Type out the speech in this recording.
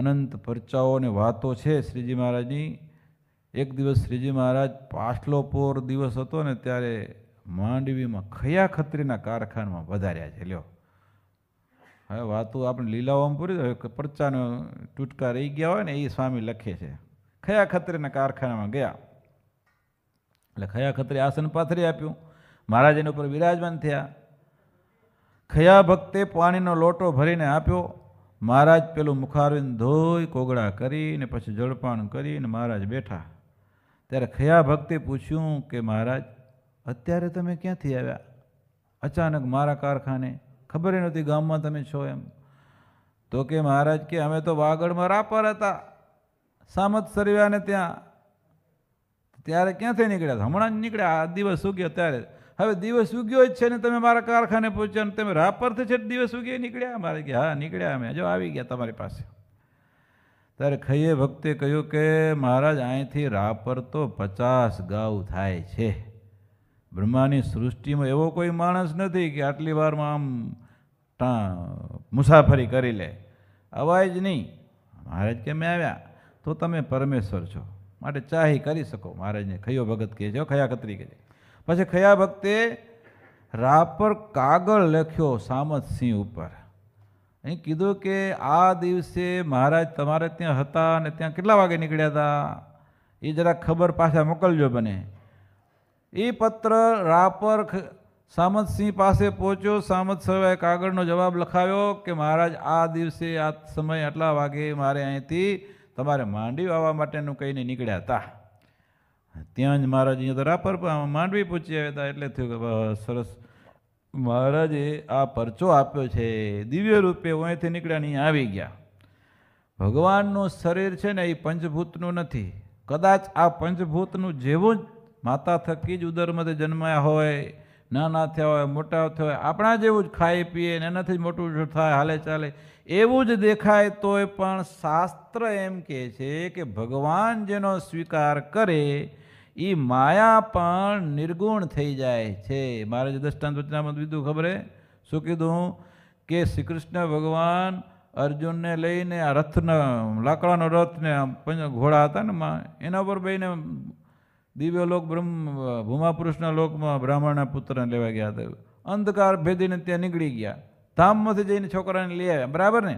અનંત પરચાઓ અને વાતો છે શ્રીજી મહારાજની એક દિવસ શ્રીજી મહારાજ પાછલો પોર દિવસ હતો ને ત્યારે માંડવીમાં ખયા ખત્રીના કારખાનામાં વધાર્યા છે લ્યો હવે વાતો આપણે લીલાઓમાં પૂરી હવે પરચાનો ટૂટકા રહી ગયા હોય ને એ સ્વામી લખે છે ખયા ખત્રીના કારખાનામાં ગયા એટલે ખયા ખત્રી આસન પાથરી આપ્યું મહારાજ એના ઉપર વિરાજમાન થયા ખયા ભક્તે પાણીનો લોટો ભરીને આપ્યો મહારાજ પેલું મુખારવીને ધોઈ કોગળા કરીને પછી જળપાન કરીને મહારાજ બેઠા ત્યારે ખયા ભક્તે પૂછ્યું કે મહારાજ અત્યારે તમે ક્યાંથી આવ્યા અચાનક મારા કારખાને ખબર નહોતી ગામમાં તમે છો એમ તો કે મહારાજ કે અમે તો વાગડમાં રાપર હતા સામત સરવ્યા ને ત્યાં ત્યારે ક્યાંથી નીકળ્યા હમણાં જ નીકળ્યા આ દિવસ શું કે અત્યારે હવે દિવસ ઉગ્યો જ છે ને તમે મારા કારખાને પહોંચ્યા ને તમે રાહ પરથી છે દિવસ ઉગ્યો નીકળ્યા મારે કે હા નીકળ્યા અમે જો આવી ગયા તમારી પાસે ત્યારે ખૈયે ભક્તે કહ્યું કે મહારાજ અહીંથી રાપર તો પચાસ ગાઉ થાય છે બ્રહ્માની સૃષ્ટિમાં એવો કોઈ માણસ નથી કે આટલી વારમાં આમ ટા મુસાફરી કરી લે અવાય જ નહીં મહારાજ કે મેં આવ્યા તો તમે પરમેશ્વર છો માટે ચાહી કરી શકો મહારાજને ખયો ભગત કહેજો ખયા કતરી છે પછી ખયા ભક્તે રાપર કાગળ લખ્યો સામતસિંહ ઉપર અહીં કીધું કે આ દિવસે મહારાજ તમારે ત્યાં હતા અને ત્યાં કેટલા વાગે નીકળ્યા હતા એ જરા ખબર પાછા મોકલજો બને એ પત્ર રાપર સામંતસિંહ પાસે પહોંચ્યો સામંત સર્વે કાગળનો જવાબ લખાવ્યો કે મહારાજ આ દિવસે આ સમય આટલા વાગે મારે અહીંથી તમારે માંડી આવવા માટેનું કહીને નીકળ્યા હતા ત્યાં જ મહારાજ અહીંયા તો રાપર માંડવી પૂછી આવ્યા હતા એટલે થયું કે સરસ મહારાજે આ પરચો આપ્યો છે દિવ્ય રૂપે હું અહીંથી નીકળ્યા અહીં આવી ગયા ભગવાનનું શરીર છે ને એ પંચભૂતનું નથી કદાચ આ પંચભૂતનું જેવું જ માતા થકી જ ઉદરમાંથી જન્માયા હોય નાના થયા હોય મોટા થયા હોય આપણા જેવું જ ખાઈ પીએ ને એનાથી જ મોટું થાય હાલે ચાલે એવું જ દેખાય તોય પણ શાસ્ત્ર એમ કહે છે કે ભગવાન જેનો સ્વીકાર કરે એ માયા પણ નિર્ગુણ થઈ જાય છે મારે મહારાજ દ્રષ્ટાંત વચનામાં કીધું ખબર શું કીધું કે શ્રી કૃષ્ણ ભગવાન અર્જુનને લઈને આ રથનો લાકડાનો રથને ઘોડા હતા ને એના પર બહીને દિવ્ય લોક બ્રહ્મ ભૂમાપુરુષના લોકમાં બ્રાહ્મણના પુત્રને લેવા ગયા હતા અંધકાર ભેદીને ત્યાં નીકળી ગયા ધામમાંથી જઈને છોકરાને લઈ આવ્યા બરાબર ને